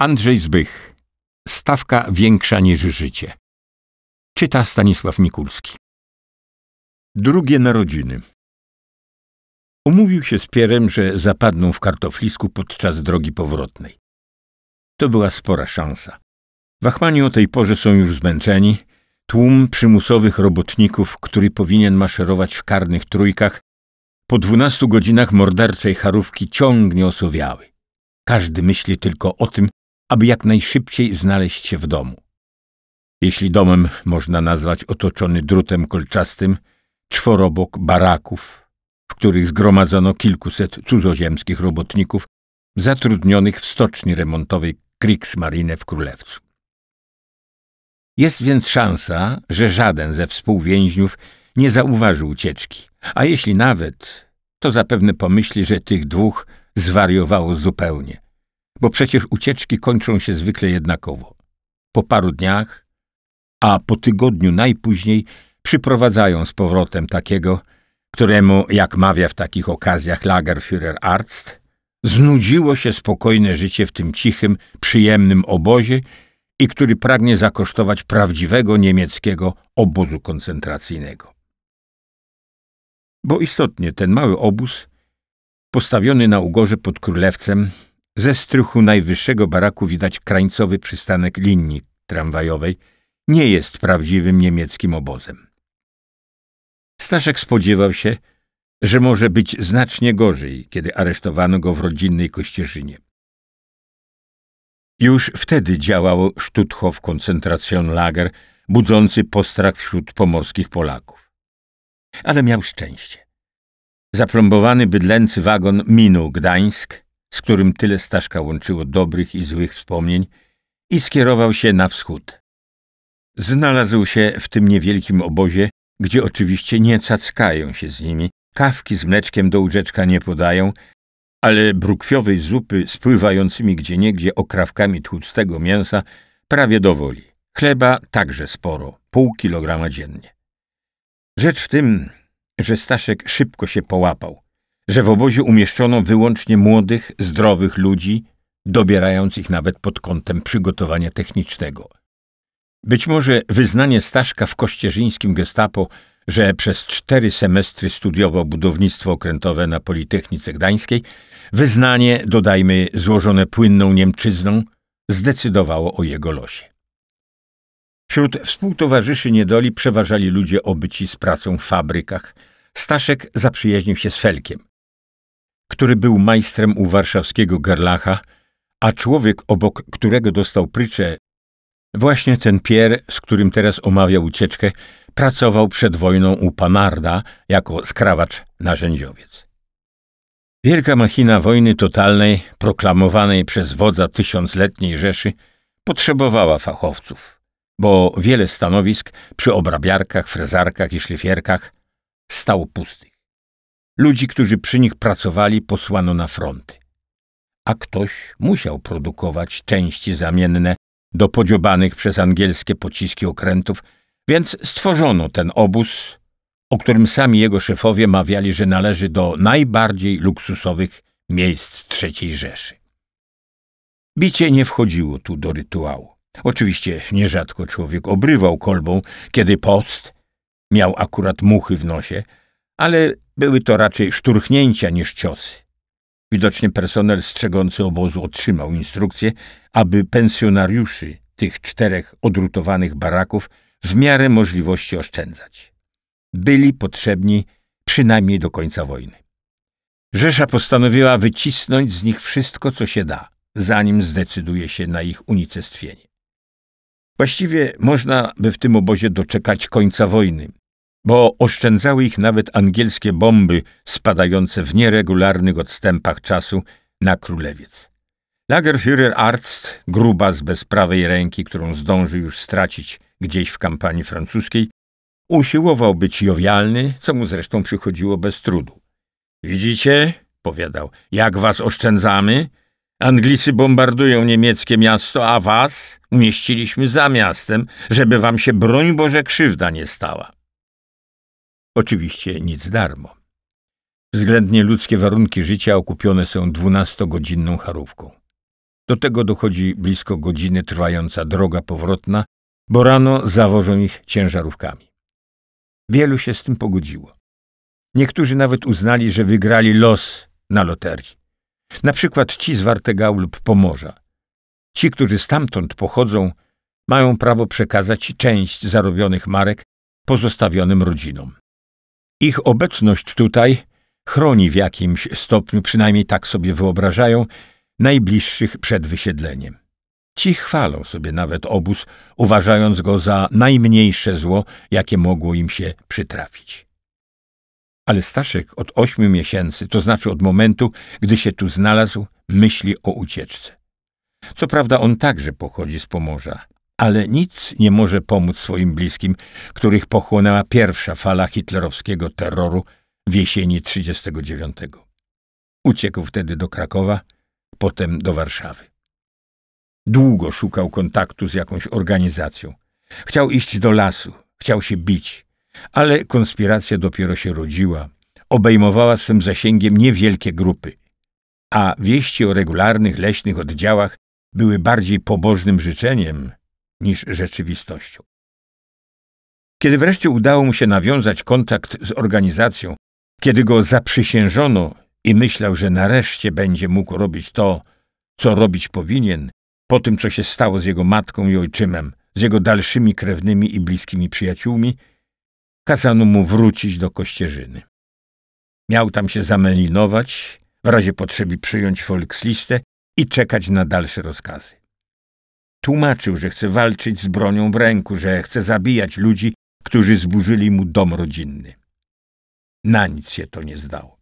Andrzej Zbych. Stawka większa niż życie. Czyta Stanisław Mikulski. Drugie narodziny. Umówił się z Pierem, że zapadną w kartoflisku podczas drogi powrotnej. To była spora szansa. Wachmani o tej porze są już zmęczeni. Tłum przymusowych robotników, który powinien maszerować w karnych trójkach, po dwunastu godzinach morderczej charówki ciągnie osowiały. Każdy myśli tylko o tym, aby jak najszybciej znaleźć się w domu. Jeśli domem można nazwać otoczony drutem kolczastym, czworobok baraków, w których zgromadzono kilkuset cudzoziemskich robotników zatrudnionych w stoczni remontowej Kriegsmarine w Królewcu. Jest więc szansa, że żaden ze współwięźniów nie zauważył ucieczki, a jeśli nawet, to zapewne pomyśli, że tych dwóch zwariowało zupełnie, bo przecież ucieczki kończą się zwykle jednakowo. Po paru dniach, a po tygodniu najpóźniej, przyprowadzają z powrotem takiego, któremu, jak mawia w takich okazjach Lagerführer Arzt, znudziło się spokojne życie w tym cichym, przyjemnym obozie i który pragnie zakosztować prawdziwego niemieckiego obozu koncentracyjnego. Bo istotnie ten mały obóz, postawiony na ugorze pod Królewcem, ze strychu najwyższego baraku widać krańcowy przystanek linii tramwajowej. Nie jest prawdziwym niemieckim obozem. Staszek spodziewał się, że może być znacznie gorzej, kiedy aresztowano go w rodzinnej Kościerzynie. Już wtedy działał Stutthof lager, budzący postrach wśród pomorskich Polaków. Ale miał szczęście. Zaplombowany bydlęcy wagon minął Gdańsk, z którym tyle Staszka łączyło dobrych i złych wspomnień, i skierował się na wschód. Znalazł się w tym niewielkim obozie, gdzie oczywiście nie cackają się z nimi, kawki z mleczkiem do łóżeczka nie podają, ale brukwiowej zupy z pływającymi gdzieniegdzie okrawkami tłustego mięsa prawie dowoli. Chleba także sporo, pół kilograma dziennie. Rzecz w tym, że Staszek szybko się połapał że w obozie umieszczono wyłącznie młodych, zdrowych ludzi, dobierając ich nawet pod kątem przygotowania technicznego. Być może wyznanie Staszka w kościerzyńskim gestapo, że przez cztery semestry studiował budownictwo okrętowe na Politechnice Gdańskiej, wyznanie, dodajmy, złożone płynną Niemczyzną, zdecydowało o jego losie. Wśród współtowarzyszy niedoli przeważali ludzie obyci z pracą w fabrykach. Staszek zaprzyjaźnił się z Felkiem, który był majstrem u warszawskiego Gerlacha, a człowiek, obok którego dostał pryczę, właśnie ten Pier, z którym teraz omawiał ucieczkę, pracował przed wojną u Panarda jako skrawacz narzędziowiec. Wielka machina wojny totalnej, proklamowanej przez wodza tysiącletniej Rzeszy, potrzebowała fachowców, bo wiele stanowisk przy obrabiarkach, frezarkach i szlifierkach stało pusty. Ludzi, którzy przy nich pracowali, posłano na fronty. A ktoś musiał produkować części zamienne do podziobanych przez angielskie pociski okrętów, więc stworzono ten obóz, o którym sami jego szefowie mawiali, że należy do najbardziej luksusowych miejsc III Rzeszy. Bicie nie wchodziło tu do rytuału. Oczywiście nierzadko człowiek obrywał kolbą, kiedy post miał akurat muchy w nosie – ale były to raczej szturchnięcia niż ciosy. Widocznie personel strzegący obozu otrzymał instrukcję, aby pensjonariuszy tych czterech odrutowanych baraków w miarę możliwości oszczędzać. Byli potrzebni przynajmniej do końca wojny. Rzesza postanowiła wycisnąć z nich wszystko, co się da, zanim zdecyduje się na ich unicestwienie. Właściwie można by w tym obozie doczekać końca wojny, bo oszczędzały ich nawet angielskie bomby spadające w nieregularnych odstępach czasu na królewiec. Lagerführer Arzt, gruba z bezprawej ręki, którą zdążył już stracić gdzieś w kampanii francuskiej, usiłował być jowialny, co mu zresztą przychodziło bez trudu. Widzicie, powiadał, jak was oszczędzamy? Anglicy bombardują niemieckie miasto, a was umieściliśmy za miastem, żeby wam się broń Boże krzywda nie stała. Oczywiście nic darmo. Względnie ludzkie warunki życia okupione są dwunastogodzinną charówką. Do tego dochodzi blisko godziny trwająca droga powrotna, bo rano zawożą ich ciężarówkami. Wielu się z tym pogodziło. Niektórzy nawet uznali, że wygrali los na loterii. Na przykład ci z Wartegał lub Pomorza. Ci, którzy stamtąd pochodzą, mają prawo przekazać część zarobionych marek pozostawionym rodzinom. Ich obecność tutaj chroni w jakimś stopniu, przynajmniej tak sobie wyobrażają, najbliższych przed wysiedleniem. Ci chwalą sobie nawet obóz, uważając go za najmniejsze zło, jakie mogło im się przytrafić. Ale Staszek od ośmiu miesięcy, to znaczy od momentu, gdy się tu znalazł, myśli o ucieczce. Co prawda on także pochodzi z Pomorza, ale nic nie może pomóc swoim bliskim, których pochłonęła pierwsza fala hitlerowskiego terroru w jesieni 1939. Uciekł wtedy do Krakowa, potem do Warszawy. Długo szukał kontaktu z jakąś organizacją. Chciał iść do lasu, chciał się bić, ale konspiracja dopiero się rodziła. Obejmowała swym zasięgiem niewielkie grupy, a wieści o regularnych leśnych oddziałach były bardziej pobożnym życzeniem niż rzeczywistością. Kiedy wreszcie udało mu się nawiązać kontakt z organizacją, kiedy go zaprzysiężono i myślał, że nareszcie będzie mógł robić to, co robić powinien, po tym, co się stało z jego matką i ojczymem, z jego dalszymi krewnymi i bliskimi przyjaciółmi, kazano mu wrócić do kościerzyny. Miał tam się zamelinować, w razie potrzeby przyjąć folkslistę i czekać na dalsze rozkazy. Tłumaczył, że chce walczyć z bronią w ręku, że chce zabijać ludzi, którzy zburzyli mu dom rodzinny. Na nic się to nie zdało.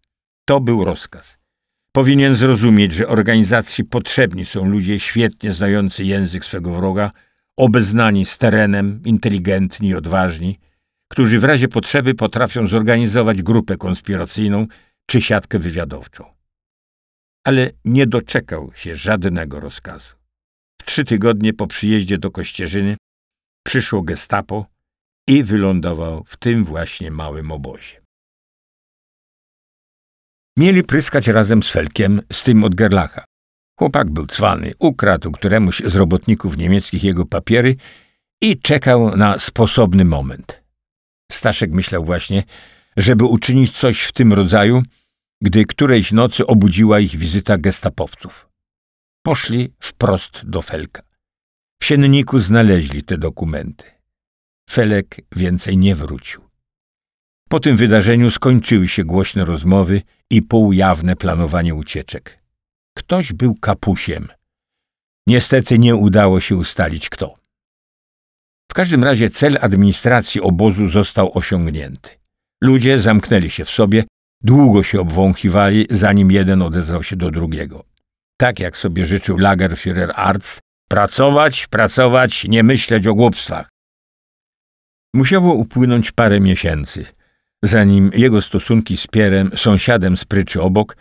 To był rozkaz. Powinien zrozumieć, że organizacji potrzebni są ludzie świetnie znający język swego wroga, obeznani z terenem, inteligentni i odważni, którzy w razie potrzeby potrafią zorganizować grupę konspiracyjną czy siatkę wywiadowczą. Ale nie doczekał się żadnego rozkazu. Trzy tygodnie po przyjeździe do Kościerzyny przyszło gestapo i wylądował w tym właśnie małym obozie. Mieli pryskać razem z Felkiem, z tym od Gerlacha. Chłopak był cwany, ukradł któremuś z robotników niemieckich jego papiery i czekał na sposobny moment. Staszek myślał właśnie, żeby uczynić coś w tym rodzaju, gdy którejś nocy obudziła ich wizyta gestapowców. Poszli wprost do Felka. W sienniku znaleźli te dokumenty. Felek więcej nie wrócił. Po tym wydarzeniu skończyły się głośne rozmowy i półjawne planowanie ucieczek. Ktoś był kapusiem. Niestety nie udało się ustalić kto. W każdym razie cel administracji obozu został osiągnięty. Ludzie zamknęli się w sobie, długo się obwąchiwali, zanim jeden odezwał się do drugiego tak jak sobie życzył Lagerführer Arzt, pracować, pracować, nie myśleć o głupstwach. Musiało upłynąć parę miesięcy, zanim jego stosunki z Pierem, sąsiadem z pryczy obok,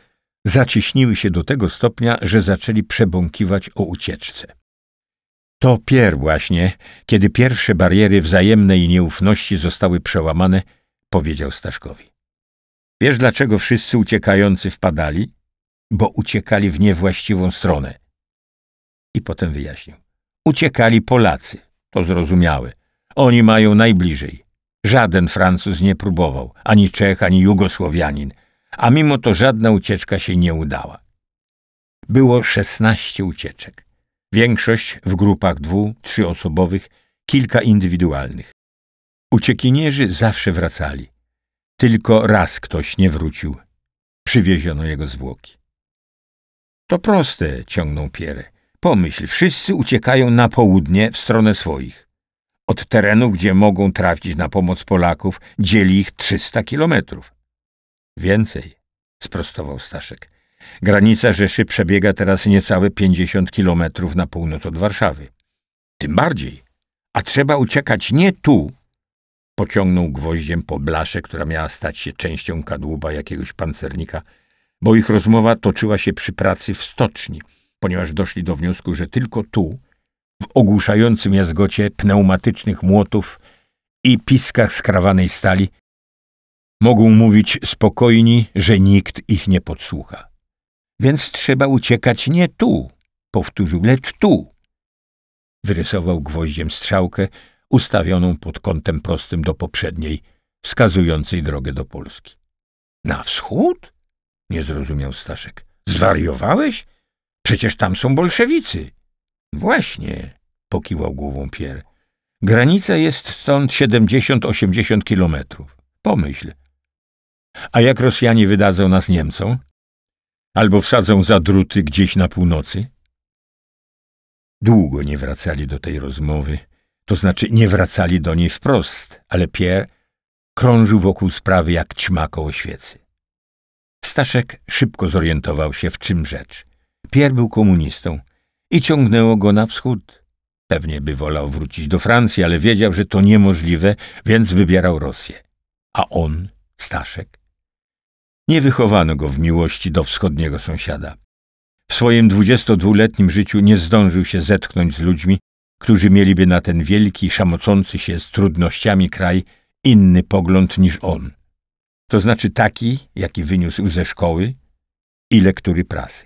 zacieśniły się do tego stopnia, że zaczęli przebąkiwać o ucieczce. To Pier właśnie, kiedy pierwsze bariery wzajemnej nieufności zostały przełamane, powiedział Staszkowi. Wiesz, dlaczego wszyscy uciekający wpadali? bo uciekali w niewłaściwą stronę. I potem wyjaśnił. Uciekali Polacy, to zrozumiałe. Oni mają najbliżej. Żaden Francuz nie próbował, ani Czech, ani Jugosłowianin, a mimo to żadna ucieczka się nie udała. Było szesnaście ucieczek. Większość w grupach dwu-, trzyosobowych, kilka indywidualnych. Uciekinierzy zawsze wracali. Tylko raz ktoś nie wrócił. Przywieziono jego zwłoki. To proste, ciągnął Pierre. Pomyśl, wszyscy uciekają na południe w stronę swoich. Od terenu, gdzie mogą trafić na pomoc Polaków, dzieli ich 300 kilometrów. Więcej, sprostował Staszek. Granica Rzeszy przebiega teraz niecałe 50 kilometrów na północ od Warszawy. Tym bardziej. A trzeba uciekać nie tu. Pociągnął gwoździem po blasze, która miała stać się częścią kadłuba jakiegoś pancernika – bo ich rozmowa toczyła się przy pracy w stoczni, ponieważ doszli do wniosku, że tylko tu, w ogłuszającym jazgocie pneumatycznych młotów i piskach skrawanej stali, mogą mówić spokojni, że nikt ich nie podsłucha. Więc trzeba uciekać nie tu, powtórzył, lecz tu. Wyrysował gwoździem strzałkę ustawioną pod kątem prostym do poprzedniej, wskazującej drogę do Polski. Na wschód? Nie zrozumiał Staszek. Zwariowałeś? Przecież tam są bolszewicy. Właśnie, pokiwał głową Pier. Granica jest stąd siedemdziesiąt-osiemdziesiąt kilometrów. Pomyśl. A jak Rosjanie wydadzą nas Niemcom? Albo wsadzą za druty gdzieś na północy? Długo nie wracali do tej rozmowy, to znaczy nie wracali do niej wprost, ale Pierre krążył wokół sprawy jak ćma koło świecy. Staszek szybko zorientował się, w czym rzecz. Pierre był komunistą i ciągnęło go na wschód. Pewnie by wolał wrócić do Francji, ale wiedział, że to niemożliwe, więc wybierał Rosję. A on, Staszek? Nie wychowano go w miłości do wschodniego sąsiada. W swoim dwudziestodwuletnim życiu nie zdążył się zetknąć z ludźmi, którzy mieliby na ten wielki, szamocący się z trudnościami kraj inny pogląd niż on to znaczy taki, jaki wyniósł ze szkoły i lektury prasy.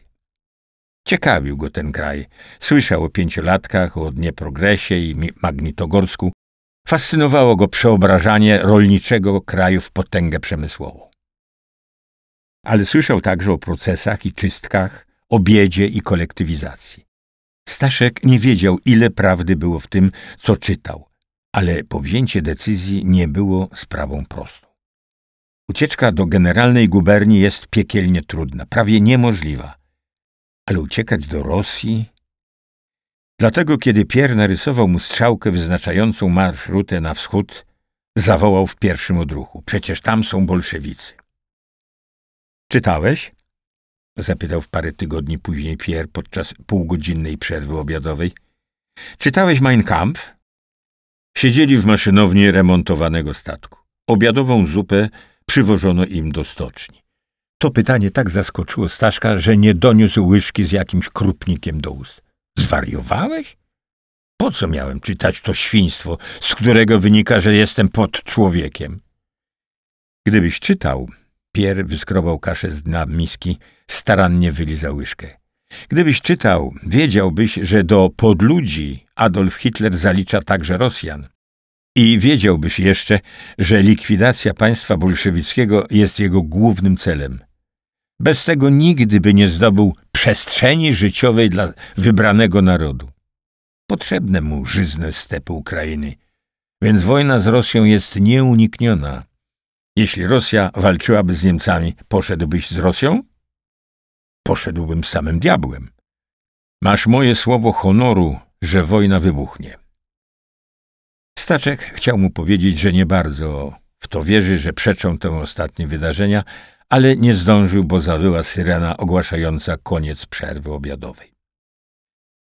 Ciekawił go ten kraj. Słyszał o pięciolatkach, o Progresie i Magnitogorsku. Fascynowało go przeobrażanie rolniczego kraju w potęgę przemysłową. Ale słyszał także o procesach i czystkach, o biedzie i kolektywizacji. Staszek nie wiedział, ile prawdy było w tym, co czytał, ale powzięcie decyzji nie było sprawą prostą. Ucieczka do generalnej guberni jest piekielnie trudna, prawie niemożliwa. Ale uciekać do Rosji? Dlatego, kiedy Pierre narysował mu strzałkę wyznaczającą marszrutę na wschód, zawołał w pierwszym odruchu. Przecież tam są bolszewicy. Czytałeś? Zapytał w parę tygodni później Pierre podczas półgodzinnej przerwy obiadowej. Czytałeś Mein Kampf? Siedzieli w maszynowni remontowanego statku. Obiadową zupę przywożono im do stoczni. To pytanie tak zaskoczyło Staszka, że nie doniósł łyżki z jakimś krupnikiem do ust. Zwariowałeś? Po co miałem czytać to świństwo, z którego wynika, że jestem pod człowiekiem? Gdybyś czytał, Pier wyskrobał kaszę z dna miski, starannie wylizał łyżkę. Gdybyś czytał, wiedziałbyś, że do podludzi Adolf Hitler zalicza także Rosjan. I wiedziałbyś jeszcze, że likwidacja państwa bolszewickiego jest jego głównym celem. Bez tego nigdy by nie zdobył przestrzeni życiowej dla wybranego narodu. Potrzebne mu żyzne stepy Ukrainy, więc wojna z Rosją jest nieunikniona. Jeśli Rosja walczyłaby z Niemcami, poszedłbyś z Rosją? Poszedłbym z samym diabłem. Masz moje słowo honoru, że wojna wybuchnie. Staczek chciał mu powiedzieć, że nie bardzo w to wierzy, że przeczą te ostatnie wydarzenia, ale nie zdążył, bo zawyła syrena ogłaszająca koniec przerwy obiadowej.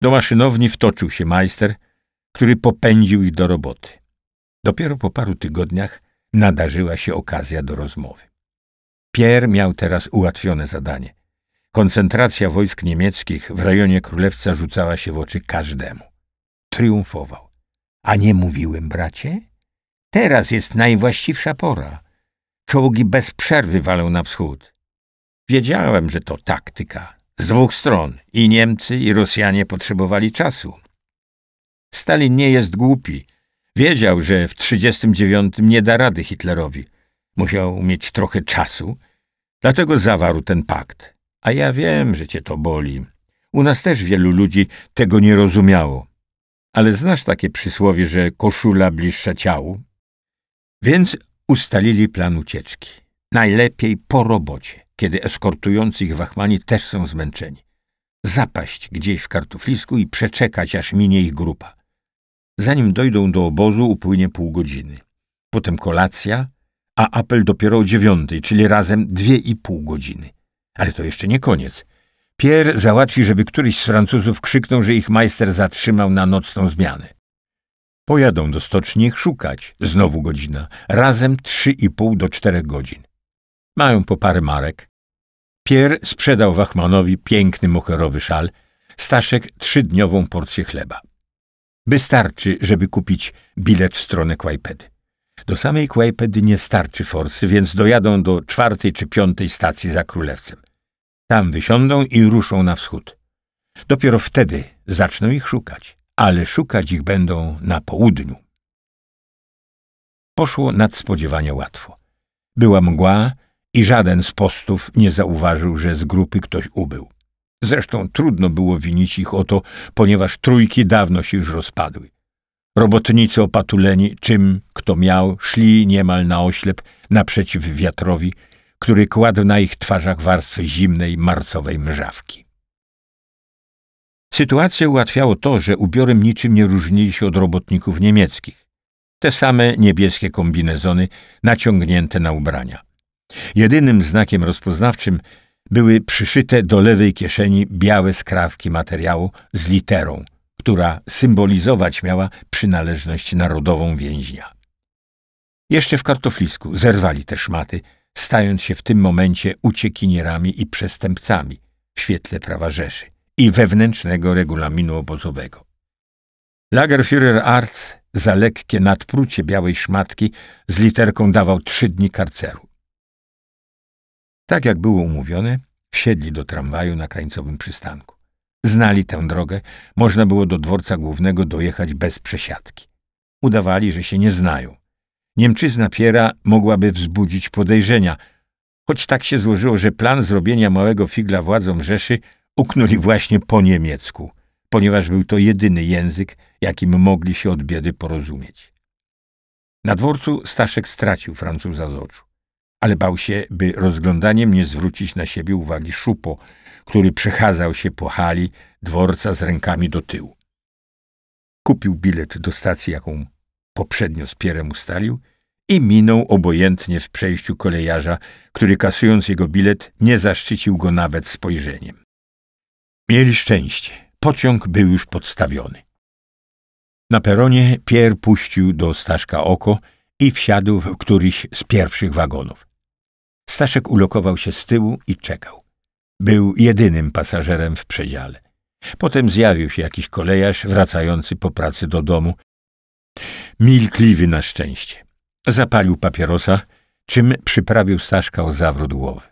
Do maszynowni wtoczył się majster, który popędził ich do roboty. Dopiero po paru tygodniach nadarzyła się okazja do rozmowy. Pierre miał teraz ułatwione zadanie. Koncentracja wojsk niemieckich w rejonie Królewca rzucała się w oczy każdemu. Triumfował. A nie mówiłem, bracie? Teraz jest najwłaściwsza pora. Czołgi bez przerwy walą na wschód. Wiedziałem, że to taktyka. Z dwóch stron. I Niemcy, i Rosjanie potrzebowali czasu. Stalin nie jest głupi. Wiedział, że w 1939 nie da rady Hitlerowi. Musiał mieć trochę czasu, dlatego zawarł ten pakt. A ja wiem, że cię to boli. U nas też wielu ludzi tego nie rozumiało. Ale znasz takie przysłowie, że koszula bliższa ciału? Więc ustalili plan ucieczki. Najlepiej po robocie, kiedy eskortujący ich wachmani też są zmęczeni. Zapaść gdzieś w kartuflisku i przeczekać, aż minie ich grupa. Zanim dojdą do obozu, upłynie pół godziny. Potem kolacja, a apel dopiero o dziewiątej, czyli razem dwie i pół godziny. Ale to jeszcze nie koniec – Pierre załatwi, żeby któryś z Francuzów krzyknął, że ich majster zatrzymał na nocną zmianę. Pojadą do stoczni ich szukać. Znowu godzina. Razem trzy i pół do czterech godzin. Mają po parę marek. Pierre sprzedał Wachmanowi piękny mocherowy szal, Staszek trzydniową porcję chleba. Wystarczy, żeby kupić bilet w stronę Kłajpedy. Do samej Kłajpedy nie starczy forsy, więc dojadą do czwartej czy piątej stacji za Królewcem. Tam wysiądą i ruszą na wschód. Dopiero wtedy zaczną ich szukać, ale szukać ich będą na południu. Poszło nadspodziewanie łatwo. Była mgła i żaden z postów nie zauważył, że z grupy ktoś ubył. Zresztą trudno było winić ich o to, ponieważ trójki dawno się już rozpadły. Robotnicy opatuleni, czym kto miał, szli niemal na oślep naprzeciw wiatrowi, który kładł na ich twarzach warstwy zimnej, marcowej mrzawki. Sytuację ułatwiało to, że ubiorem niczym nie różnili się od robotników niemieckich. Te same niebieskie kombinezony naciągnięte na ubrania. Jedynym znakiem rozpoznawczym były przyszyte do lewej kieszeni białe skrawki materiału z literą, która symbolizować miała przynależność narodową więźnia. Jeszcze w kartoflisku zerwali te szmaty, stając się w tym momencie uciekinierami i przestępcami w świetle prawa Rzeszy i wewnętrznego regulaminu obozowego. Lagerführer Arz za lekkie nadprucie białej szmatki z literką dawał trzy dni karceru. Tak jak było umówione, wsiedli do tramwaju na krańcowym przystanku. Znali tę drogę, można było do dworca głównego dojechać bez przesiadki. Udawali, że się nie znają. Niemczyzna Piera mogłaby wzbudzić podejrzenia, choć tak się złożyło, że plan zrobienia małego figla władzom Rzeszy uknuli właśnie po niemiecku, ponieważ był to jedyny język, jakim mogli się od biedy porozumieć. Na dworcu Staszek stracił Francuza z oczu, ale bał się, by rozglądaniem nie zwrócić na siebie uwagi Szupo, który przechadzał się po hali dworca z rękami do tyłu. Kupił bilet do stacji, jaką poprzednio z Pierem ustalił, i minął obojętnie w przejściu kolejarza, który kasując jego bilet nie zaszczycił go nawet spojrzeniem. Mieli szczęście. Pociąg był już podstawiony. Na peronie Pier puścił do Staszka oko i wsiadł w któryś z pierwszych wagonów. Staszek ulokował się z tyłu i czekał. Był jedynym pasażerem w przedziale. Potem zjawił się jakiś kolejarz wracający po pracy do domu milkliwy na szczęście. Zapalił papierosa, czym przyprawił Staszka o zawrót głowy.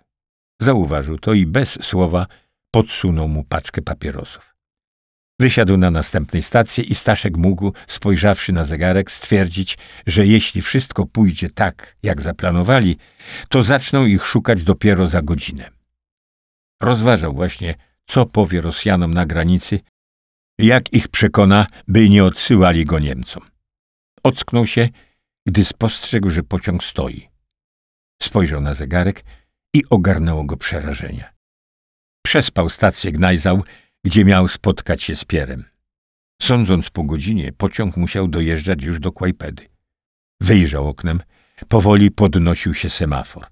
Zauważył to i bez słowa podsunął mu paczkę papierosów. Wysiadł na następnej stacji i Staszek mógł, spojrzawszy na zegarek, stwierdzić, że jeśli wszystko pójdzie tak, jak zaplanowali, to zaczną ich szukać dopiero za godzinę. Rozważał właśnie, co powie Rosjanom na granicy, jak ich przekona, by nie odsyłali go Niemcom. Ocknął się, gdy spostrzegł, że pociąg stoi. Spojrzał na zegarek i ogarnęło go przerażenie. Przespał stację Gnajzał, gdzie miał spotkać się z Pierem. Sądząc po godzinie, pociąg musiał dojeżdżać już do Kłajpedy. Wyjrzał oknem, powoli podnosił się semafor.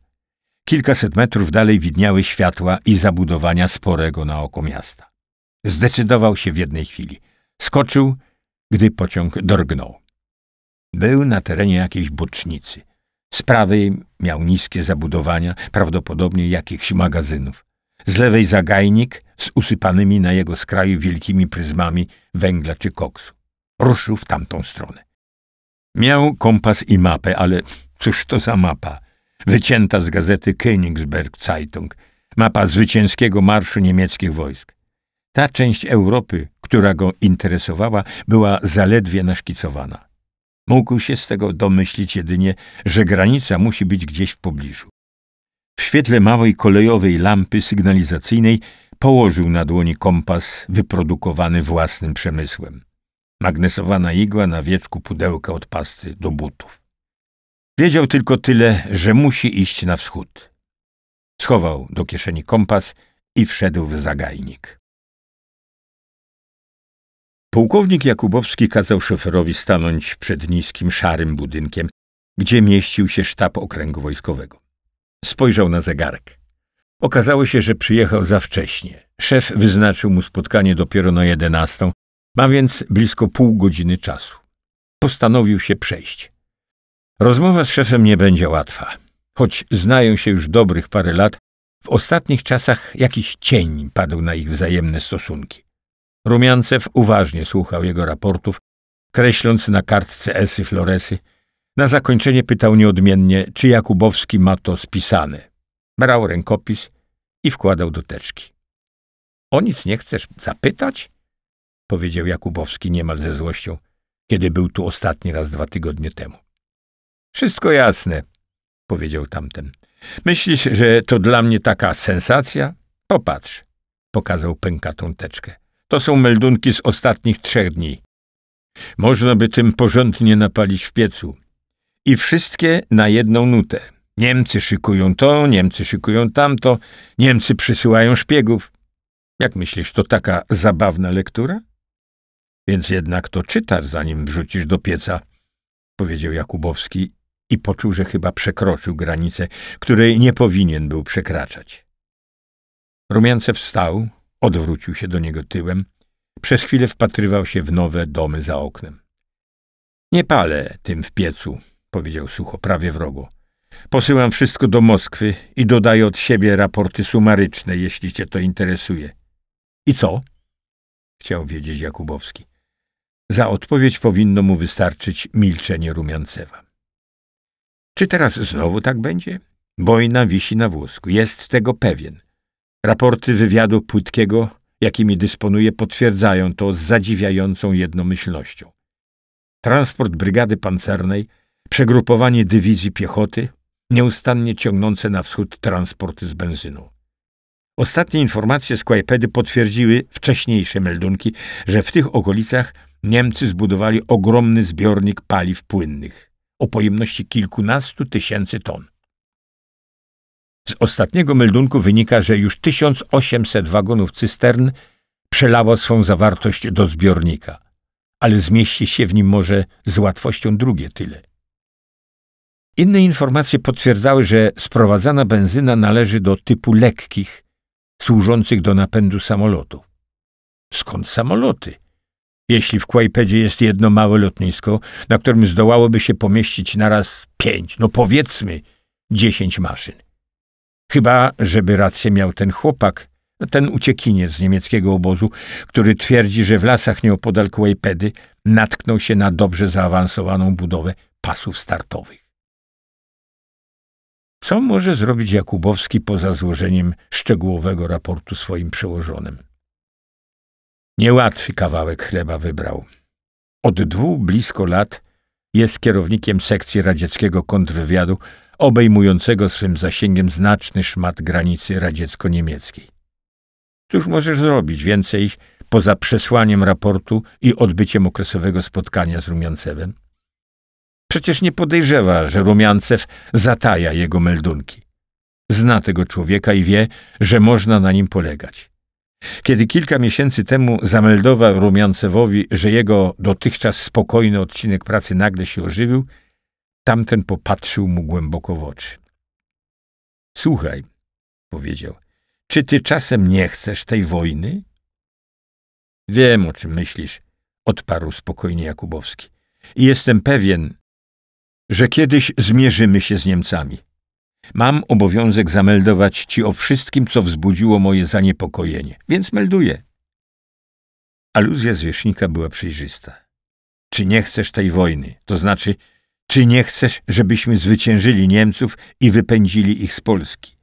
Kilkaset metrów dalej widniały światła i zabudowania sporego na oko miasta. Zdecydował się w jednej chwili. Skoczył, gdy pociąg drgnął. Był na terenie jakiejś bocznicy. Z prawej miał niskie zabudowania, prawdopodobnie jakichś magazynów. Z lewej zagajnik z usypanymi na jego skraju wielkimi pryzmami węgla czy koksu. Ruszył w tamtą stronę. Miał kompas i mapę, ale cóż to za mapa? Wycięta z gazety Königsberg Zeitung. Mapa zwycięskiego marszu niemieckich wojsk. Ta część Europy, która go interesowała, była zaledwie naszkicowana. Mógł się z tego domyślić jedynie, że granica musi być gdzieś w pobliżu. W świetle małej kolejowej lampy sygnalizacyjnej położył na dłoni kompas wyprodukowany własnym przemysłem. Magnesowana igła na wieczku pudełka od pasty do butów. Wiedział tylko tyle, że musi iść na wschód. Schował do kieszeni kompas i wszedł w zagajnik. Pułkownik Jakubowski kazał szoferowi stanąć przed niskim, szarym budynkiem, gdzie mieścił się sztab okręgu wojskowego. Spojrzał na zegarek. Okazało się, że przyjechał za wcześnie. Szef wyznaczył mu spotkanie dopiero na jedenastą, ma więc blisko pół godziny czasu. Postanowił się przejść. Rozmowa z szefem nie będzie łatwa. Choć znają się już dobrych parę lat, w ostatnich czasach jakiś cień padł na ich wzajemne stosunki. Rumiancew uważnie słuchał jego raportów, kreśląc na kartce esy floresy. Na zakończenie pytał nieodmiennie, czy Jakubowski ma to spisane. Brał rękopis i wkładał do teczki. — O nic nie chcesz zapytać? — powiedział Jakubowski niemal ze złością, kiedy był tu ostatni raz dwa tygodnie temu. — Wszystko jasne — powiedział tamten. — Myślisz, że to dla mnie taka sensacja? Popatrz — pokazał pękatą teczkę. To są meldunki z ostatnich trzech dni. Można by tym porządnie napalić w piecu. I wszystkie na jedną nutę. Niemcy szykują to, Niemcy szykują tamto, Niemcy przysyłają szpiegów. Jak myślisz, to taka zabawna lektura? Więc jednak to czytasz, zanim wrzucisz do pieca, powiedział Jakubowski i poczuł, że chyba przekroczył granicę, której nie powinien był przekraczać. Rumiance wstał, Odwrócił się do niego tyłem. Przez chwilę wpatrywał się w nowe domy za oknem. Nie palę tym w piecu, powiedział sucho, prawie wrogo. Posyłam wszystko do Moskwy i dodaję od siebie raporty sumaryczne, jeśli cię to interesuje. I co? Chciał wiedzieć Jakubowski. Za odpowiedź powinno mu wystarczyć milczenie Rumiancewa. Czy teraz znowu tak będzie? Wojna wisi na włosku, jest tego pewien. Raporty wywiadu płytkiego, jakimi dysponuje, potwierdzają to z zadziwiającą jednomyślnością. Transport brygady pancernej, przegrupowanie dywizji piechoty, nieustannie ciągnące na wschód transporty z benzyną. Ostatnie informacje z Kłajpedy potwierdziły wcześniejsze meldunki, że w tych okolicach Niemcy zbudowali ogromny zbiornik paliw płynnych o pojemności kilkunastu tysięcy ton. Z ostatniego meldunku wynika, że już 1800 wagonów cystern przelało swą zawartość do zbiornika, ale zmieści się w nim może z łatwością drugie tyle. Inne informacje potwierdzały, że sprowadzana benzyna należy do typu lekkich, służących do napędu samolotów. Skąd samoloty? Jeśli w Kłajpedzie jest jedno małe lotnisko, na którym zdołałoby się pomieścić naraz pięć, no powiedzmy dziesięć maszyn. Chyba, żeby rację miał ten chłopak, ten uciekiniec z niemieckiego obozu, który twierdzi, że w lasach nieopodal Kłajpedy natknął się na dobrze zaawansowaną budowę pasów startowych. Co może zrobić Jakubowski poza złożeniem szczegółowego raportu swoim przełożonym? Niełatwy kawałek chleba wybrał. Od dwóch blisko lat jest kierownikiem sekcji radzieckiego kontrwywiadu obejmującego swym zasięgiem znaczny szmat granicy radziecko-niemieckiej. Cóż możesz zrobić więcej poza przesłaniem raportu i odbyciem okresowego spotkania z Rumiancewem? Przecież nie podejrzewa, że Rumiancew zataja jego meldunki. Zna tego człowieka i wie, że można na nim polegać. Kiedy kilka miesięcy temu zameldował Rumiancewowi, że jego dotychczas spokojny odcinek pracy nagle się ożywił, Tamten popatrzył mu głęboko w oczy. Słuchaj, powiedział, czy ty czasem nie chcesz tej wojny? Wiem, o czym myślisz, odparł spokojnie Jakubowski. I jestem pewien, że kiedyś zmierzymy się z Niemcami. Mam obowiązek zameldować ci o wszystkim, co wzbudziło moje zaniepokojenie, więc melduję. Aluzja zwierzchnika była przejrzysta. Czy nie chcesz tej wojny? To znaczy, czy nie chcesz, żebyśmy zwyciężyli Niemców i wypędzili ich z Polski?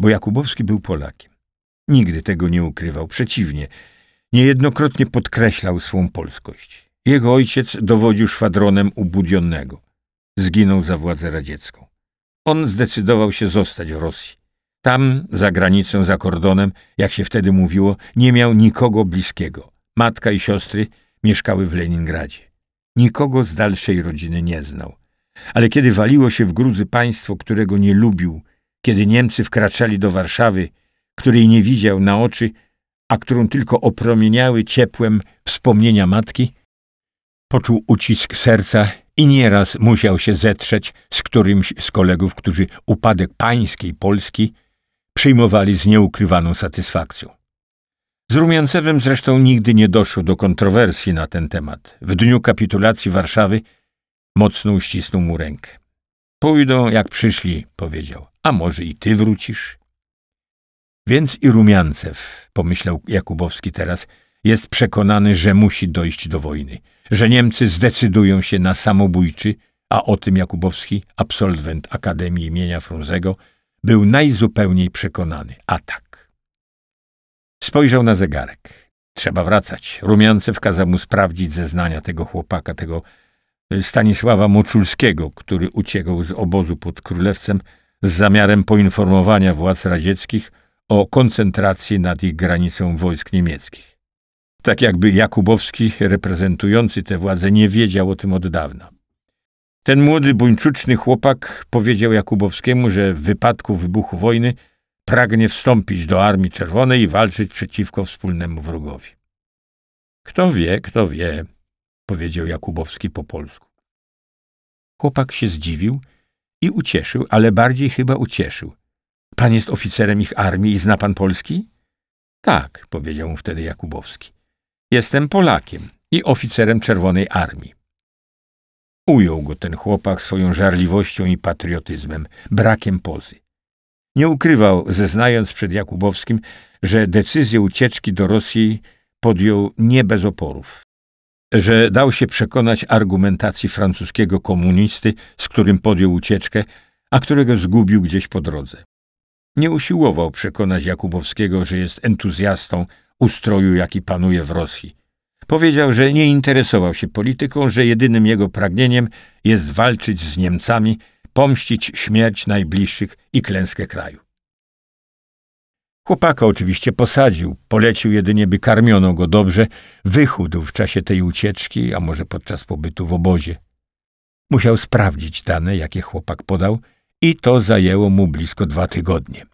Bo Jakubowski był Polakiem. Nigdy tego nie ukrywał, przeciwnie, niejednokrotnie podkreślał swą polskość. Jego ojciec dowodził szwadronem u Budionnego. Zginął za władzę radziecką. On zdecydował się zostać w Rosji. Tam, za granicą, za kordonem, jak się wtedy mówiło, nie miał nikogo bliskiego. Matka i siostry mieszkały w Leningradzie. Nikogo z dalszej rodziny nie znał. Ale kiedy waliło się w gruzy państwo, którego nie lubił, kiedy Niemcy wkraczali do Warszawy, której nie widział na oczy, a którą tylko opromieniały ciepłem wspomnienia matki, poczuł ucisk serca i nieraz musiał się zetrzeć z którymś z kolegów, którzy upadek pańskiej Polski przyjmowali z nieukrywaną satysfakcją. Z Rumiancewem zresztą nigdy nie doszło do kontrowersji na ten temat. W dniu kapitulacji Warszawy mocno uścisnął mu rękę. Pójdą jak przyszli, powiedział. A może i ty wrócisz? Więc i Rumiancew, pomyślał Jakubowski teraz, jest przekonany, że musi dojść do wojny, że Niemcy zdecydują się na samobójczy, a o tym Jakubowski, absolwent Akademii imienia Frunzego, był najzupełniej przekonany A tak. Spojrzał na zegarek. Trzeba wracać. Rumiancew kazał mu sprawdzić zeznania tego chłopaka, tego y, Stanisława Moczulskiego, który uciekał z obozu pod Królewcem z zamiarem poinformowania władz radzieckich o koncentracji nad ich granicą wojsk niemieckich. Tak jakby Jakubowski, reprezentujący te władze, nie wiedział o tym od dawna. Ten młody, buńczuczny chłopak powiedział Jakubowskiemu, że w wypadku wybuchu wojny – pragnie wstąpić do Armii Czerwonej i walczyć przeciwko wspólnemu wrogowi. Kto wie, kto wie, powiedział Jakubowski po polsku. Chłopak się zdziwił i ucieszył, ale bardziej chyba ucieszył. Pan jest oficerem ich armii i zna pan Polski? Tak, powiedział mu wtedy Jakubowski. Jestem Polakiem i oficerem Czerwonej Armii. Ujął go ten chłopak swoją żarliwością i patriotyzmem, brakiem pozy. Nie ukrywał, zeznając przed Jakubowskim, że decyzję ucieczki do Rosji podjął nie bez oporów, że dał się przekonać argumentacji francuskiego komunisty, z którym podjął ucieczkę, a którego zgubił gdzieś po drodze. Nie usiłował przekonać Jakubowskiego, że jest entuzjastą ustroju, jaki panuje w Rosji. Powiedział, że nie interesował się polityką, że jedynym jego pragnieniem jest walczyć z Niemcami pomścić śmierć najbliższych i klęskę kraju. Chłopaka oczywiście posadził, polecił jedynie, by karmiono go dobrze, wychudł w czasie tej ucieczki, a może podczas pobytu w obozie. Musiał sprawdzić dane, jakie chłopak podał i to zajęło mu blisko dwa tygodnie.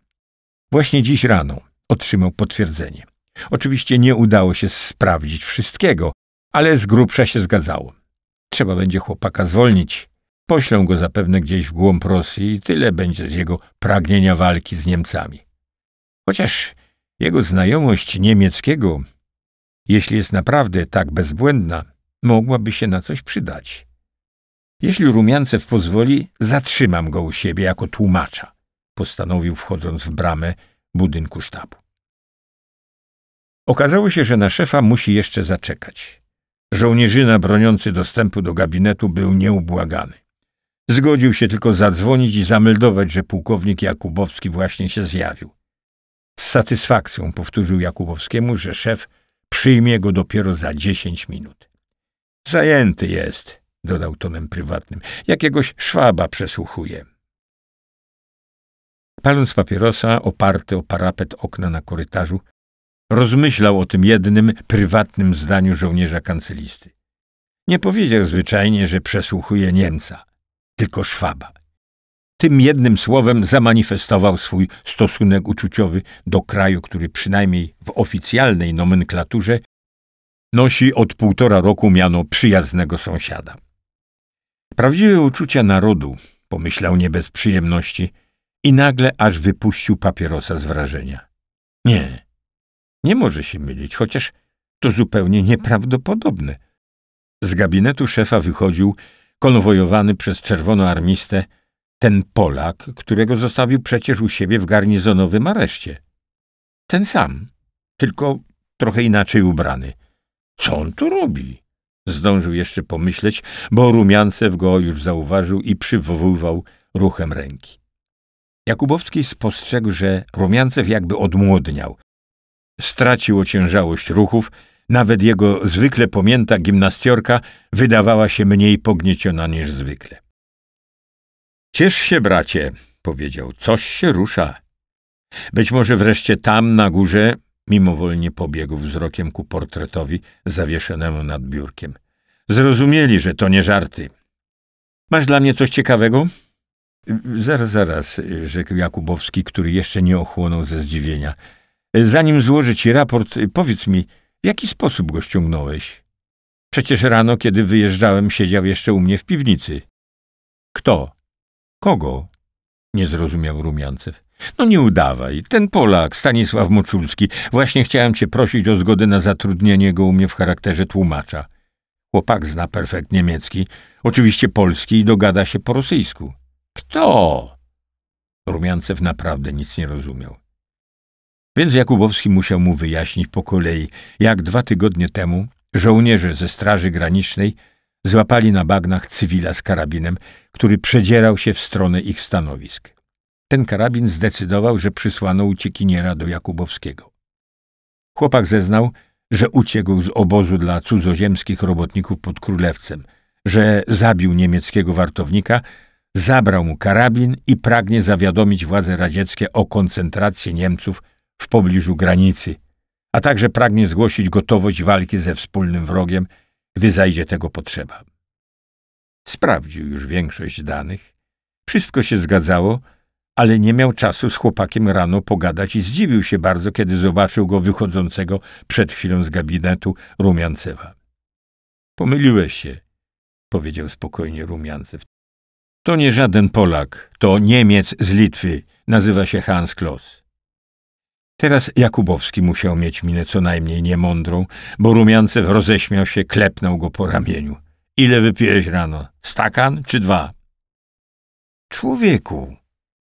Właśnie dziś rano otrzymał potwierdzenie. Oczywiście nie udało się sprawdzić wszystkiego, ale z grubsza się zgadzało. Trzeba będzie chłopaka zwolnić, Poślą go zapewne gdzieś w głąb Rosji i tyle będzie z jego pragnienia walki z Niemcami. Chociaż jego znajomość niemieckiego, jeśli jest naprawdę tak bezbłędna, mogłaby się na coś przydać. Jeśli Rumiancew pozwoli, zatrzymam go u siebie jako tłumacza, postanowił wchodząc w bramę budynku sztabu. Okazało się, że na szefa musi jeszcze zaczekać. Żołnierzyna broniący dostępu do gabinetu był nieubłagany. Zgodził się tylko zadzwonić i zameldować, że pułkownik Jakubowski właśnie się zjawił. Z satysfakcją powtórzył Jakubowskiemu, że szef przyjmie go dopiero za dziesięć minut. Zajęty jest, dodał tonem prywatnym. Jakiegoś szwaba przesłuchuje. Paląc papierosa, oparty o parapet okna na korytarzu, rozmyślał o tym jednym, prywatnym zdaniu żołnierza kancelisty. Nie powiedział zwyczajnie, że przesłuchuje Niemca – tylko Szwaba. Tym jednym słowem zamanifestował swój stosunek uczuciowy do kraju, który przynajmniej w oficjalnej nomenklaturze nosi od półtora roku miano przyjaznego sąsiada. Prawdziwe uczucia narodu, pomyślał nie bez przyjemności i nagle aż wypuścił papierosa z wrażenia. Nie, nie może się mylić, chociaż to zupełnie nieprawdopodobne. Z gabinetu szefa wychodził konwojowany przez czerwonoarmistę ten Polak, którego zostawił przecież u siebie w garnizonowym areszcie. Ten sam, tylko trochę inaczej ubrany. Co on tu robi? Zdążył jeszcze pomyśleć, bo Rumiancew go już zauważył i przywoływał ruchem ręki. Jakubowski spostrzegł, że Rumiancew jakby odmłodniał. Stracił ociężałość ruchów, nawet jego zwykle pomięta gimnastiorka wydawała się mniej pognieciona niż zwykle. Ciesz się, bracie, powiedział, coś się rusza. Być może wreszcie tam, na górze, mimowolnie pobiegł wzrokiem ku portretowi zawieszonemu nad biurkiem. Zrozumieli, że to nie żarty. Masz dla mnie coś ciekawego? Zaraz, zaraz, rzekł Jakubowski, który jeszcze nie ochłonął ze zdziwienia. Zanim złoży ci raport, powiedz mi, w jaki sposób go ściągnąłeś? Przecież rano, kiedy wyjeżdżałem, siedział jeszcze u mnie w piwnicy. Kto? Kogo? Nie zrozumiał Rumiancew. No nie udawaj. Ten Polak, Stanisław Moczulski. Właśnie chciałem cię prosić o zgodę na zatrudnienie go u mnie w charakterze tłumacza. Chłopak zna perfekt niemiecki, oczywiście polski i dogada się po rosyjsku. Kto? Rumiancew naprawdę nic nie rozumiał. Więc Jakubowski musiał mu wyjaśnić po kolei, jak dwa tygodnie temu żołnierze ze Straży Granicznej złapali na bagnach cywila z karabinem, który przedzierał się w stronę ich stanowisk. Ten karabin zdecydował, że przysłano uciekiniera do Jakubowskiego. Chłopak zeznał, że uciekł z obozu dla cudzoziemskich robotników pod Królewcem, że zabił niemieckiego wartownika, zabrał mu karabin i pragnie zawiadomić władze radzieckie o koncentrację Niemców w pobliżu granicy, a także pragnie zgłosić gotowość walki ze wspólnym wrogiem, gdy zajdzie tego potrzeba. Sprawdził już większość danych. Wszystko się zgadzało, ale nie miał czasu z chłopakiem rano pogadać i zdziwił się bardzo, kiedy zobaczył go wychodzącego przed chwilą z gabinetu Rumiancewa. Pomyliłeś się, powiedział spokojnie Rumiancew. To nie żaden Polak, to Niemiec z Litwy, nazywa się Hans Kloss. Teraz Jakubowski musiał mieć minę co najmniej niemądrą, bo Rumiancew roześmiał się, klepnął go po ramieniu. Ile wypiłeś rano? Stakan czy dwa? Człowieku,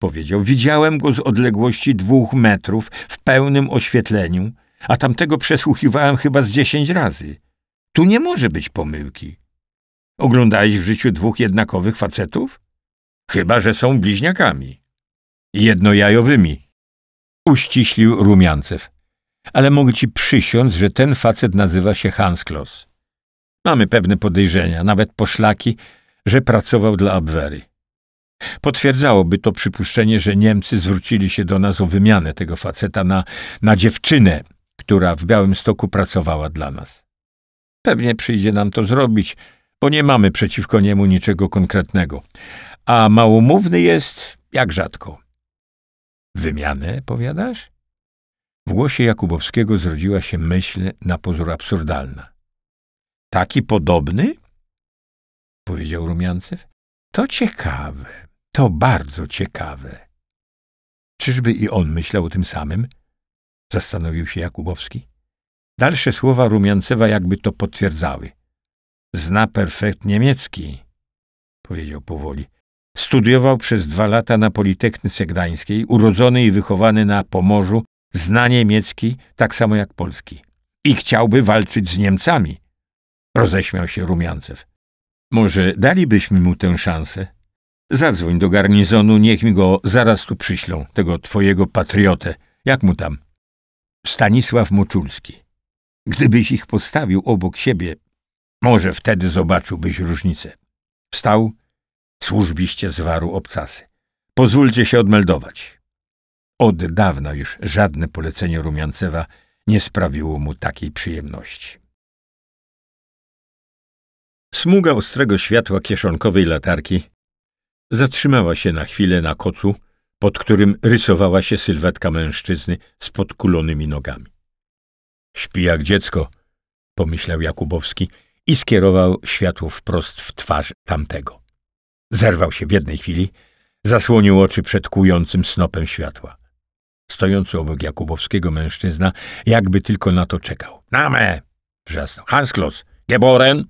powiedział, widziałem go z odległości dwóch metrów w pełnym oświetleniu, a tamtego przesłuchiwałem chyba z dziesięć razy. Tu nie może być pomyłki. Oglądałeś w życiu dwóch jednakowych facetów? Chyba, że są bliźniakami. Jednojajowymi, uściślił Rumiancew. Ale mogę ci przysiąc, że ten facet nazywa się Hans Kloss. Mamy pewne podejrzenia, nawet poszlaki, że pracował dla Abwery. Potwierdzałoby to przypuszczenie, że Niemcy zwrócili się do nas o wymianę tego faceta na, na dziewczynę, która w Białym Stoku pracowała dla nas. Pewnie przyjdzie nam to zrobić, bo nie mamy przeciwko niemu niczego konkretnego. A małomówny jest jak rzadko. Wymianę, powiadasz? W głosie Jakubowskiego zrodziła się myśl na pozór absurdalna. Taki podobny? Powiedział Rumiancew. To ciekawe, to bardzo ciekawe. Czyżby i on myślał o tym samym? Zastanowił się Jakubowski. Dalsze słowa Rumiancewa jakby to potwierdzały. Zna perfekt niemiecki, powiedział powoli. Studiował przez dwa lata na Politechnice Gdańskiej, urodzony i wychowany na Pomorzu, zna niemiecki tak samo jak polski. I chciałby walczyć z Niemcami, roześmiał się Rumiancew. Może dalibyśmy mu tę szansę? Zadzwoń do garnizonu, niech mi go zaraz tu przyślą, tego twojego patriotę. Jak mu tam? Stanisław Moczulski. Gdybyś ich postawił obok siebie, może wtedy zobaczyłbyś różnicę. Wstał, Służbiście zwaru obcasy. Pozwólcie się odmeldować. Od dawna już żadne polecenie Rumiancewa nie sprawiło mu takiej przyjemności. Smuga ostrego światła kieszonkowej latarki zatrzymała się na chwilę na kocu, pod którym rysowała się sylwetka mężczyzny z podkulonymi nogami. Śpi jak dziecko, pomyślał Jakubowski i skierował światło wprost w twarz tamtego. Zerwał się w jednej chwili, zasłonił oczy przed kłującym snopem światła. Stojący obok Jakubowskiego mężczyzna jakby tylko na to czekał. — Name! — wrzasnął. — Hansklos! Geboren!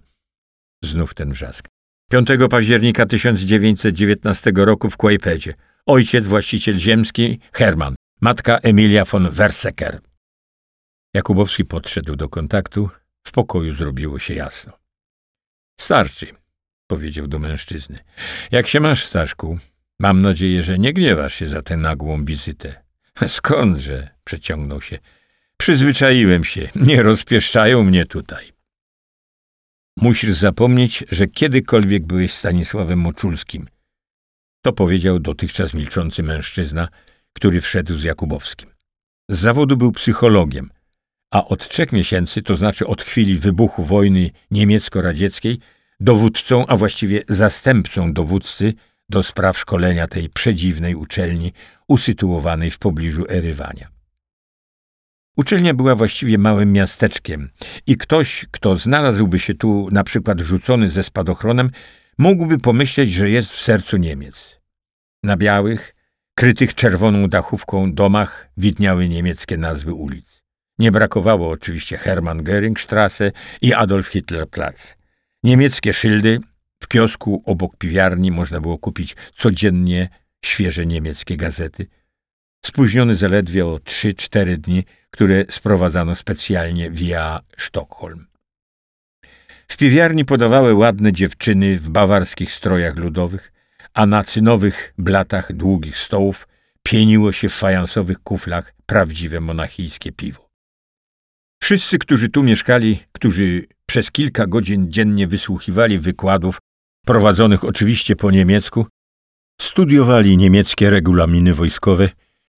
Znów ten wrzask. 5 października 1919 roku w Kłajpedzie. Ojciec, właściciel ziemski, Herman. Matka Emilia von Werseker. Jakubowski podszedł do kontaktu. W pokoju zrobiło się jasno. Starczy powiedział do mężczyzny. Jak się masz, Staszku? Mam nadzieję, że nie gniewasz się za tę nagłą wizytę. Skądże? przeciągnął się. Przyzwyczaiłem się, nie rozpieszczają mnie tutaj. Musisz zapomnieć, że kiedykolwiek byłeś Stanisławem Moczulskim. To powiedział dotychczas milczący mężczyzna, który wszedł z Jakubowskim. Z zawodu był psychologiem, a od trzech miesięcy, to znaczy od chwili wybuchu wojny niemiecko-radzieckiej, dowódcą, a właściwie zastępcą dowódcy do spraw szkolenia tej przedziwnej uczelni usytuowanej w pobliżu Erywania. Uczelnia była właściwie małym miasteczkiem i ktoś, kto znalazłby się tu na przykład rzucony ze spadochronem, mógłby pomyśleć, że jest w sercu Niemiec. Na białych, krytych czerwoną dachówką domach widniały niemieckie nazwy ulic. Nie brakowało oczywiście Hermann Göringstrasse i Adolf Hitler Platz. Niemieckie szyldy. W kiosku obok piwiarni można było kupić codziennie świeże niemieckie gazety. Spóźniony zaledwie o 3-4 dni, które sprowadzano specjalnie via Sztokholm. W piwiarni podawały ładne dziewczyny w bawarskich strojach ludowych, a na cynowych blatach długich stołów pieniło się w fajansowych kuflach prawdziwe monachijskie piwo. Wszyscy, którzy tu mieszkali, którzy przez kilka godzin dziennie wysłuchiwali wykładów, prowadzonych oczywiście po niemiecku, studiowali niemieckie regulaminy wojskowe,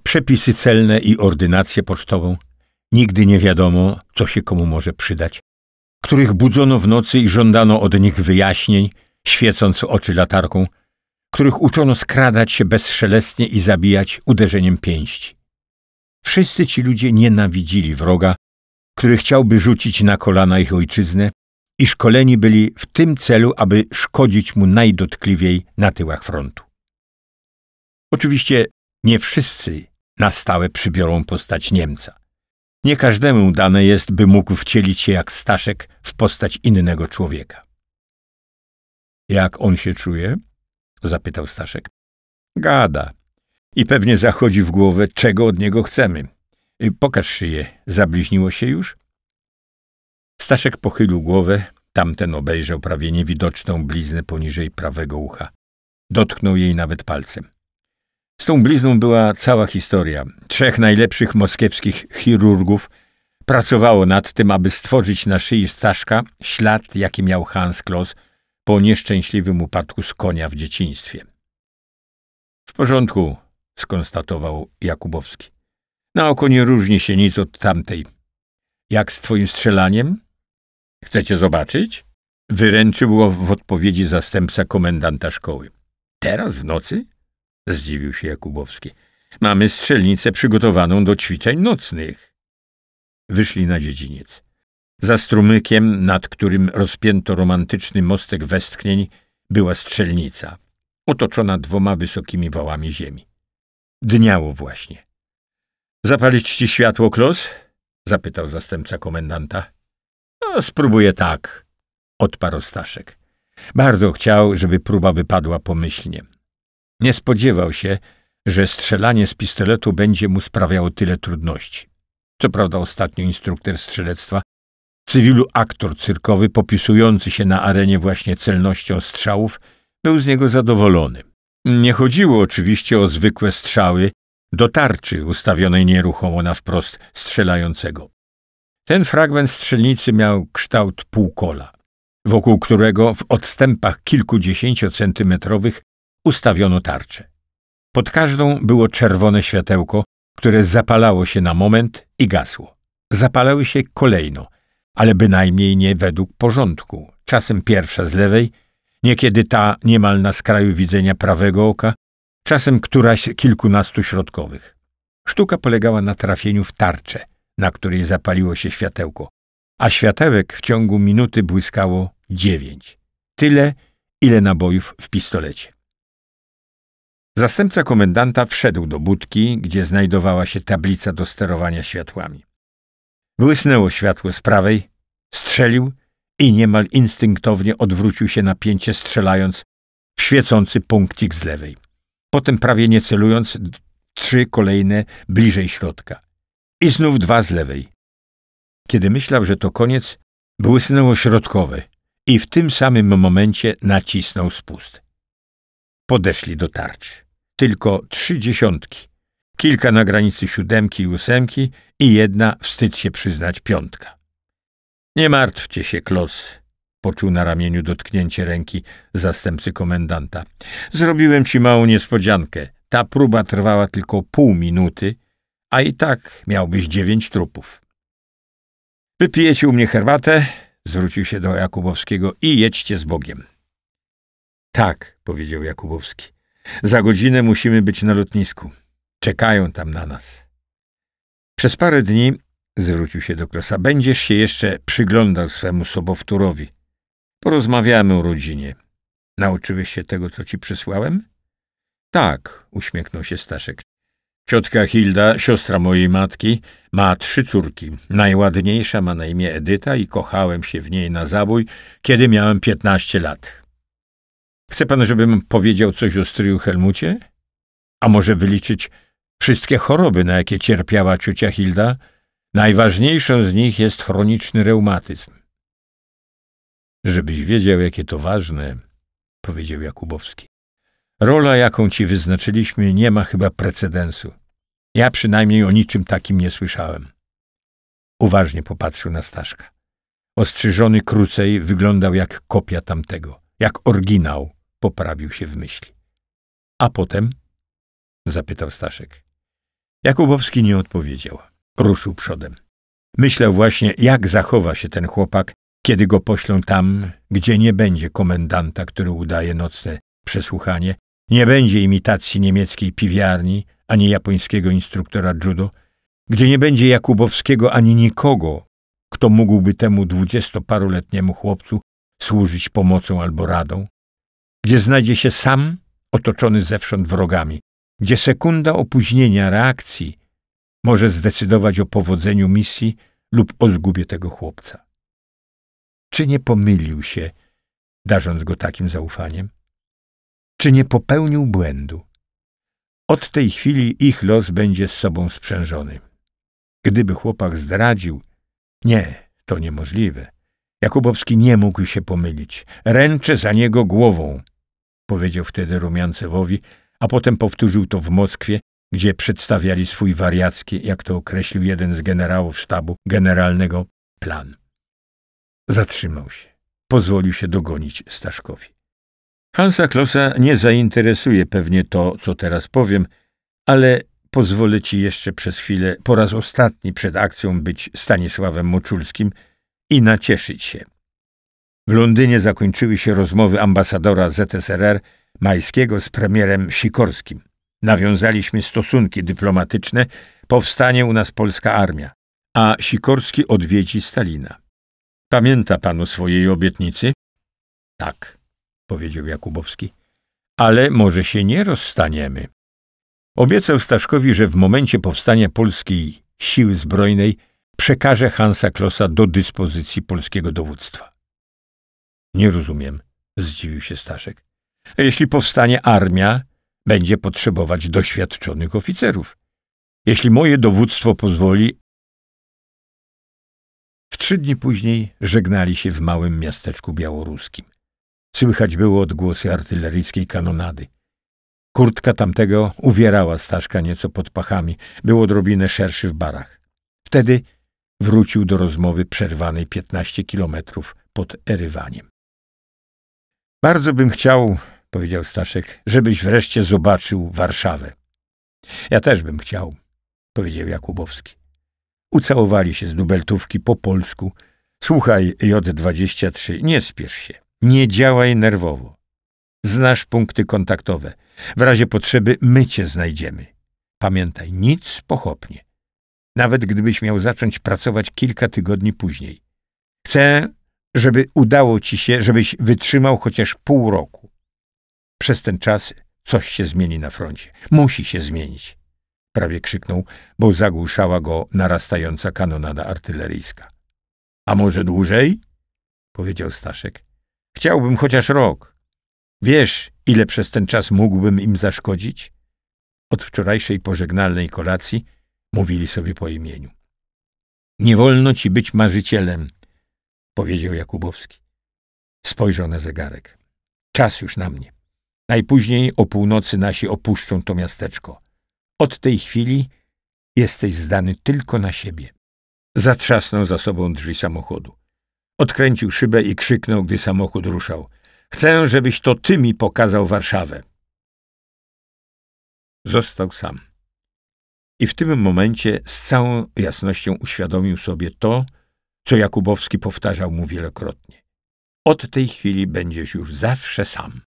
przepisy celne i ordynację pocztową. Nigdy nie wiadomo, co się komu może przydać. Których budzono w nocy i żądano od nich wyjaśnień, świecąc oczy latarką, których uczono skradać się bezszelestnie i zabijać uderzeniem pięści. Wszyscy ci ludzie nienawidzili wroga który chciałby rzucić na kolana ich ojczyznę i szkoleni byli w tym celu, aby szkodzić mu najdotkliwiej na tyłach frontu. Oczywiście nie wszyscy na stałe przybiorą postać Niemca. Nie każdemu dane jest, by mógł wcielić się jak Staszek w postać innego człowieka. Jak on się czuje? zapytał Staszek. Gada. I pewnie zachodzi w głowę, czego od niego chcemy. Y, pokaż szyję. Zabliźniło się już? Staszek pochylił głowę. Tamten obejrzał prawie niewidoczną bliznę poniżej prawego ucha. Dotknął jej nawet palcem. Z tą blizną była cała historia. Trzech najlepszych moskiewskich chirurgów pracowało nad tym, aby stworzyć na szyi Staszka ślad, jaki miał Hans Kloss po nieszczęśliwym upadku z konia w dzieciństwie. W porządku, skonstatował Jakubowski. Na oko nie różni się nic od tamtej. Jak z twoim strzelaniem? Chcecie zobaczyć? Wyręczył go w odpowiedzi zastępca komendanta szkoły. Teraz w nocy? Zdziwił się Jakubowski. Mamy strzelnicę przygotowaną do ćwiczeń nocnych. Wyszli na dziedziniec. Za strumykiem, nad którym rozpięto romantyczny mostek westchnień, była strzelnica, otoczona dwoma wysokimi wałami ziemi. Dniało właśnie. Zapalić ci światło, Klos? zapytał zastępca komendanta. No, spróbuję tak, odparł Staszek. Bardzo chciał, żeby próba wypadła pomyślnie. Nie spodziewał się, że strzelanie z pistoletu będzie mu sprawiało tyle trudności. Co prawda ostatnio instruktor strzelectwa, cywilu aktor cyrkowy popisujący się na arenie właśnie celnością strzałów, był z niego zadowolony. Nie chodziło oczywiście o zwykłe strzały, do tarczy ustawionej nieruchomo na wprost strzelającego. Ten fragment strzelnicy miał kształt półkola, wokół którego w odstępach kilkudziesięciocentymetrowych ustawiono tarczę. Pod każdą było czerwone światełko, które zapalało się na moment i gasło. Zapalały się kolejno, ale bynajmniej nie według porządku. Czasem pierwsza z lewej, niekiedy ta niemal na skraju widzenia prawego oka, czasem któraś kilkunastu środkowych. Sztuka polegała na trafieniu w tarczę, na której zapaliło się światełko, a światełek w ciągu minuty błyskało dziewięć. Tyle, ile nabojów w pistolecie. Zastępca komendanta wszedł do budki, gdzie znajdowała się tablica do sterowania światłami. Błysnęło światło z prawej, strzelił i niemal instynktownie odwrócił się na pięcie, strzelając w świecący punkcik z lewej potem prawie nie celując trzy kolejne bliżej środka. I znów dwa z lewej. Kiedy myślał, że to koniec, błysnęło środkowe i w tym samym momencie nacisnął spust. Podeszli do tarczy. Tylko trzy dziesiątki. Kilka na granicy siódemki i ósemki i jedna, wstyd się przyznać, piątka. Nie martwcie się, Klos, Poczuł na ramieniu dotknięcie ręki zastępcy komendanta. Zrobiłem ci małą niespodziankę. Ta próba trwała tylko pół minuty, a i tak miałbyś dziewięć trupów. Wypijecie u mnie herbatę, zwrócił się do Jakubowskiego i jedźcie z Bogiem. Tak, powiedział Jakubowski. Za godzinę musimy być na lotnisku. Czekają tam na nas. Przez parę dni, zwrócił się do Krosa, będziesz się jeszcze przyglądał swemu sobowtórowi. Porozmawiamy o rodzinie. Nauczyłeś się tego, co ci przysłałem? Tak, uśmiechnął się Staszek. Ciotka Hilda, siostra mojej matki, ma trzy córki. Najładniejsza ma na imię Edyta i kochałem się w niej na zabój, kiedy miałem piętnaście lat. Chce pan, żebym powiedział coś o stryju Helmucie? A może wyliczyć wszystkie choroby, na jakie cierpiała ciocia Hilda? Najważniejszą z nich jest chroniczny reumatyzm. Żebyś wiedział, jakie to ważne, powiedział Jakubowski. Rola, jaką ci wyznaczyliśmy, nie ma chyba precedensu. Ja przynajmniej o niczym takim nie słyszałem. Uważnie popatrzył na Staszka. Ostrzyżony krócej wyglądał jak kopia tamtego, jak oryginał, poprawił się w myśli. A potem? zapytał Staszek. Jakubowski nie odpowiedział. Ruszył przodem. Myślał właśnie, jak zachowa się ten chłopak, kiedy go poślą tam, gdzie nie będzie komendanta, który udaje nocne przesłuchanie, nie będzie imitacji niemieckiej piwiarni, ani japońskiego instruktora judo, gdzie nie będzie Jakubowskiego ani nikogo, kto mógłby temu dwudziestoparoletniemu chłopcu służyć pomocą albo radą, gdzie znajdzie się sam otoczony zewsząd wrogami, gdzie sekunda opóźnienia reakcji może zdecydować o powodzeniu misji lub o zgubie tego chłopca. Czy nie pomylił się, darząc go takim zaufaniem? Czy nie popełnił błędu? Od tej chwili ich los będzie z sobą sprzężony. Gdyby chłopak zdradził, nie, to niemożliwe. Jakubowski nie mógł się pomylić. Ręczę za niego głową, powiedział wtedy Rumiancewowi, a potem powtórzył to w Moskwie, gdzie przedstawiali swój wariacki, jak to określił jeden z generałów sztabu generalnego, plan. Zatrzymał się. Pozwolił się dogonić Staszkowi. Hansa Klosa nie zainteresuje pewnie to, co teraz powiem, ale pozwolę ci jeszcze przez chwilę, po raz ostatni przed akcją być Stanisławem Moczulskim i nacieszyć się. W Londynie zakończyły się rozmowy ambasadora ZSRR Majskiego z premierem Sikorskim. Nawiązaliśmy stosunki dyplomatyczne, powstanie u nas polska armia, a Sikorski odwiedzi Stalina. Pamięta pan o swojej obietnicy? Tak, powiedział Jakubowski. Ale może się nie rozstaniemy. Obiecał Staszkowi, że w momencie powstania polskiej siły zbrojnej przekaże Hansa Klossa do dyspozycji polskiego dowództwa. Nie rozumiem, zdziwił się Staszek. Jeśli powstanie armia, będzie potrzebować doświadczonych oficerów. Jeśli moje dowództwo pozwoli, Trzy dni później żegnali się w małym miasteczku białoruskim. Słychać było odgłosy artyleryjskiej kanonady. Kurtka tamtego uwierała Staszka nieco pod pachami, był odrobinę szerszy w barach. Wtedy wrócił do rozmowy przerwanej 15 kilometrów pod Erywaniem. Bardzo bym chciał, powiedział Staszek, żebyś wreszcie zobaczył Warszawę. Ja też bym chciał, powiedział Jakubowski. Ucałowali się z dubeltówki po polsku. Słuchaj, J23, nie spiesz się. Nie działaj nerwowo. Znasz punkty kontaktowe. W razie potrzeby my cię znajdziemy. Pamiętaj, nic pochopnie. Nawet gdybyś miał zacząć pracować kilka tygodni później. Chcę, żeby udało ci się, żebyś wytrzymał chociaż pół roku. Przez ten czas coś się zmieni na froncie. Musi się zmienić prawie krzyknął, bo zagłuszała go narastająca kanonada artyleryjska. A może dłużej? powiedział Staszek. Chciałbym chociaż rok. Wiesz, ile przez ten czas mógłbym im zaszkodzić? Od wczorajszej pożegnalnej kolacji mówili sobie po imieniu. Nie wolno ci być marzycielem, powiedział Jakubowski. Spojrzał na zegarek. Czas już na mnie. Najpóźniej o północy nasi opuszczą to miasteczko. Od tej chwili jesteś zdany tylko na siebie. Zatrzasnął za sobą drzwi samochodu. Odkręcił szybę i krzyknął, gdy samochód ruszał. Chcę, żebyś to ty mi pokazał Warszawę. Został sam. I w tym momencie z całą jasnością uświadomił sobie to, co Jakubowski powtarzał mu wielokrotnie. Od tej chwili będziesz już zawsze sam.